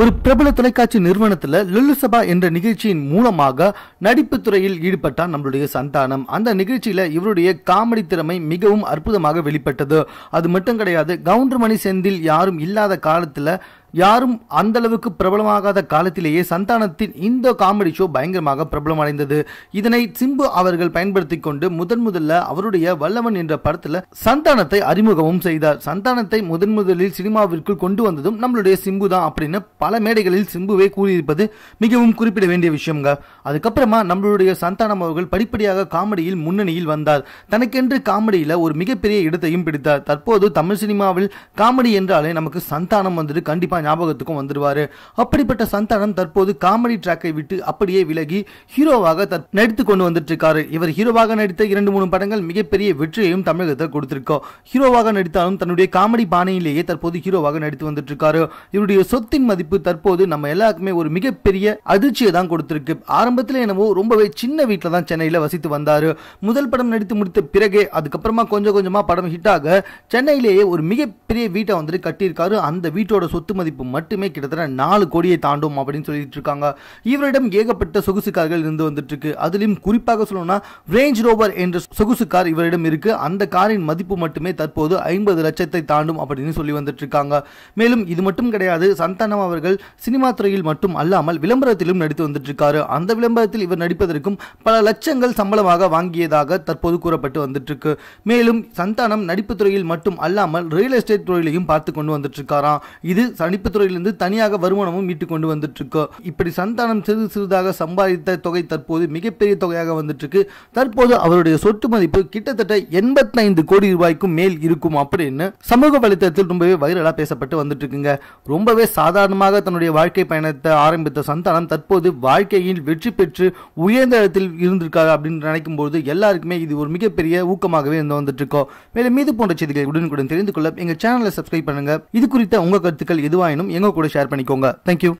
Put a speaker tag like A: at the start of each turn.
A: ஒரு பிரபல தொலைக்காட்சி நிறுவனத்துல லுல்லுசபா என்ற நிகழ்ச்சியின் மூலமாக நடிப்பு துறையில் ஈடுபட்டார் நம்மளுடைய சந்தானம் அந்த நிகழ்ச்சியில இவருடைய காமெடி திறமை மிகவும் அற்புதமாக வெளிப்பட்டது அது மட்டும் கிடையாது கவுண்டர் மணி செந்தில் யாரும் இல்லாத காலத்துல யாரும் அந்த அளவுக்கு பிரபலமாகாத காலத்திலேயே சந்தானத்தின் இந்த காமெடி ஷோ பயங்கரமாக பிரபலம் அடைந்தது இதனை சிம்பு அவர்கள் பயன்படுத்தி கொண்டு முதன் முதல்ல அவருடைய வல்லவன் என்ற படத்துல சந்தானத்தை அறிமுகமும் செய்தார் சந்தானத்தை முதன் முதலில் சினிமாவிற்குள் கொண்டு வந்ததும் நம்மளுடைய சிம்பு தான் அப்படின்னு பல மேடைகளில் சிம்புவை கூறியிருப்பது மிகவும் குறிப்பிட வேண்டிய விஷயங்க அதுக்கப்புறமா நம்மளுடைய சந்தானம் அவர்கள் படிப்படியாக காமெடியில் முன்னணியில் வந்தார் தனக்கென்று காமெடியில ஒரு மிகப்பெரிய இடத்தையும் பிடித்தார் தற்போது தமிழ் சினிமாவில் காமெடி என்றாலே நமக்கு சந்தானம் வந்துட்டு கண்டிப்பா ஞாபகத்துக்கும் வந்துடுவார் அப்படிப்பட்ட சந்தானம் தற்போது காமெடி ட்ராக்கை விட்டு அப்படியே விலகி ஹீரோவாக நடித்து கொண்டு வந்துட்டு இருக்காரு இவர் ஹீரோவாக நடித்த இரண்டு மூணு படங்கள் மிகப்பெரிய வெற்றியையும் தமிழகத்தில் கொடுத்திருக்கோம் ஹீரோவாக நடித்தாலும் தன்னுடைய காமெடி பாணியிலேயே தற்போது ஹீரோவாக நடித்து வந்துட்டு இருக்காரு இவருடைய சொத்தின் மதிப்பு தற்போது நம்ம எல்லாருக்குமே ஒரு மிகப்பெரிய அதிர்ச்சியை தான் கொடுத்திருக்கு ஆரம்பத்தில் என்னவோ ரொம்பவே சின்ன வீட்டில் தான் சென்னையில் வசித்து வந்தார் முதல் படம் நடித்து முடித்த பிறகே அதுக்கப்புறமா கொஞ்சம் கொஞ்சமாக படம் ஹிட்டாக சென்னையிலேயே ஒரு மிகப்பெரிய வீட்டை வந்துட்டு கட்டியிருக்காரு அந்த வீட்டோட சொத்து மதிப்பு மதிப்பு மட்டுமே கிட்டத்தட்ட நாலு கோடியை தாண்டும் அப்படின்னு சொல்லிட்டு இருக்காங்க இவரிடம் ஏகப்பட்ட சொகுசு கார்கள் இருந்து வந்துட்டு இருக்கு அதுலயும் குறிப்பாக சொல்லணும்னா ரேஞ்ச் ரோவர் என்ற சொகுசு கார் இவரிடம் இருக்கு அந்த காரின் மதிப்பு மட்டுமே தற்போது ஐம்பது லட்சத்தை தாண்டும் அப்படின்னு சொல்லி வந்துட்டு இருக்காங்க மேலும் இது மட்டும் கிடையாது சந்தானம் அவர்கள் சினிமா துறையில் மட்டும் அல்லாமல் விளம்பரத்திலும் நடித்து வந்துட்டு இருக்காரு அந்த விளம்பரத்தில் இவர் நடிப்பதற்கும் பல லட்சங்கள் சம்பளமாக வாங்கியதாக தற்போது கூறப்பட்டு வந்துட்டு இருக்கு மேலும் சந்தானம் நடிப்பு துறையில் மட்டும் அல்லாமல் ரியல் எஸ்டேட் துறையிலையும் பார்த்து கொண்டு வந்துட்டு இருக்காராம் இது சனி தயாரிப்பு துறையிலிருந்து தனியாக வருமானமும் மீட்டு கொண்டு வந்துட்டு இருக்கோம் இப்படி சந்தானம் சிறு சிறிதாக சம்பாதித்த தொகை தற்போது மிகப்பெரிய தொகையாக வந்துட்டு இருக்கு தற்போது அவருடைய சொத்து மதிப்பு கிட்டத்தட்ட எண்பத்தைந்து கோடி ரூபாய்க்கும் மேல் இருக்கும் அப்படின்னு சமூக வலைத்தளத்தில் ரொம்பவே வைரலாக பேசப்பட்டு வந்துட்டு ரொம்பவே சாதாரணமாக தன்னுடைய வாழ்க்கை பயணத்தை ஆரம்பித்த சந்தானம் தற்போது வாழ்க்கையில் வெற்றி பெற்று உயர்ந்த இடத்தில் இருந்திருக்காரு அப்படின்னு நினைக்கும் போது எல்லாருக்குமே இது ஒரு மிகப்பெரிய ஊக்கமாகவே இருந்து வந்துட்டு இருக்கோம் மேலும் மீது போன்ற செய்திகளை உடனுக்குடன் தெரிந்து கொள்ள எங்கள் சேனலை சப்ஸ்கிரைப் பண்ணுங்க இது குறித்த உங்கள் கருத்துக்கள் எதுவாக எனும் எங்கள் கூட ஷேர் பண்ணிக்கோங்க தேங்க்யூ